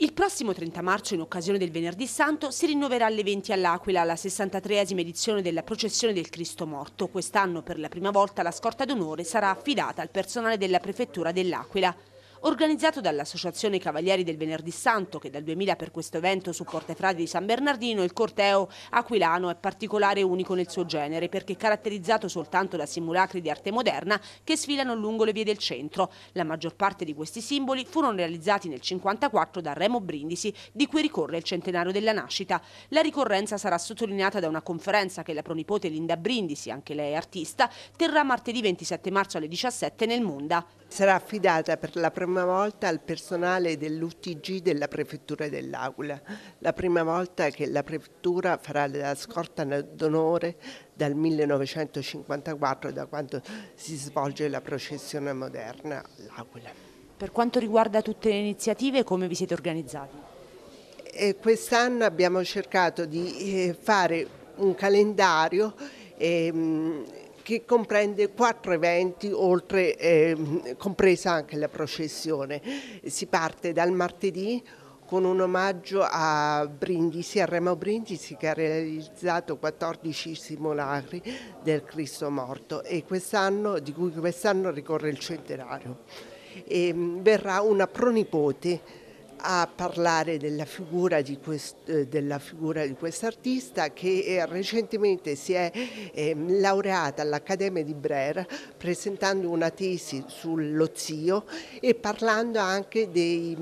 Il prossimo 30 marzo, in occasione del Venerdì Santo, si rinnoverà alle 20 all'Aquila la 63esima edizione della processione del Cristo Morto. Quest'anno, per la prima volta, la scorta d'onore sarà affidata al personale della Prefettura dell'Aquila organizzato dall'Associazione Cavalieri del Venerdì Santo, che dal 2000 per questo evento supporta i frati di San Bernardino, il corteo aquilano è particolare e unico nel suo genere, perché caratterizzato soltanto da simulacri di arte moderna che sfilano lungo le vie del centro. La maggior parte di questi simboli furono realizzati nel 1954 da Remo Brindisi, di cui ricorre il centenario della nascita. La ricorrenza sarà sottolineata da una conferenza che la pronipote Linda Brindisi, anche lei artista, terrà martedì 27 marzo alle 17 nel Munda. Sarà affidata per la prima prima volta al personale dell'UTG della Prefettura dell'Aquila, la prima volta che la Prefettura farà la scorta d'onore dal 1954, da quando si svolge la processione moderna all'Aquila. Per quanto riguarda tutte le iniziative, come vi siete organizzati? Quest'anno abbiamo cercato di eh, fare un calendario e, ehm, che comprende quattro eventi, oltre, eh, compresa anche la processione. Si parte dal martedì con un omaggio a Brindisi, a Remo Brindisi che ha realizzato 14 simulacri del Cristo morto e quest'anno, di cui quest'anno ricorre il centenario. E ehm, verrà una pronipote a parlare della figura di, eh, quest'artista che eh, recentemente si è eh, laureata all'Accademia di Brera presentando una tesi sullo zio e parlando anche dei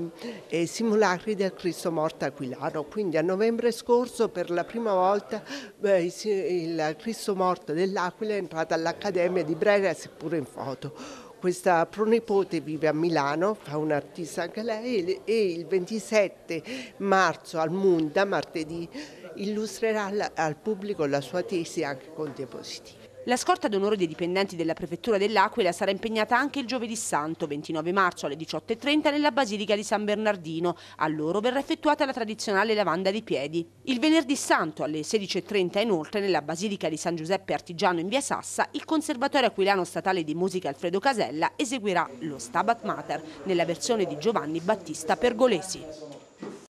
eh, simulacri del Cristo morto aquilano. Quindi a novembre scorso per la prima volta eh, il Cristo morto dell'Aquila è entrato all'Accademia di Brera seppure in foto questa pronipote vive a Milano, fa un'artista anche lei e il 27 marzo al Munda, martedì, illustrerà al pubblico la sua tesi anche con diapositive. La scorta d'onore dei dipendenti della Prefettura dell'Aquila sarà impegnata anche il giovedì santo, 29 marzo alle 18.30 nella Basilica di San Bernardino. A loro verrà effettuata la tradizionale lavanda di piedi. Il venerdì santo alle 16.30 inoltre nella Basilica di San Giuseppe Artigiano in via Sassa il Conservatorio Aquilano Statale di Musica Alfredo Casella eseguirà lo Stabat Mater nella versione di Giovanni Battista Pergolesi.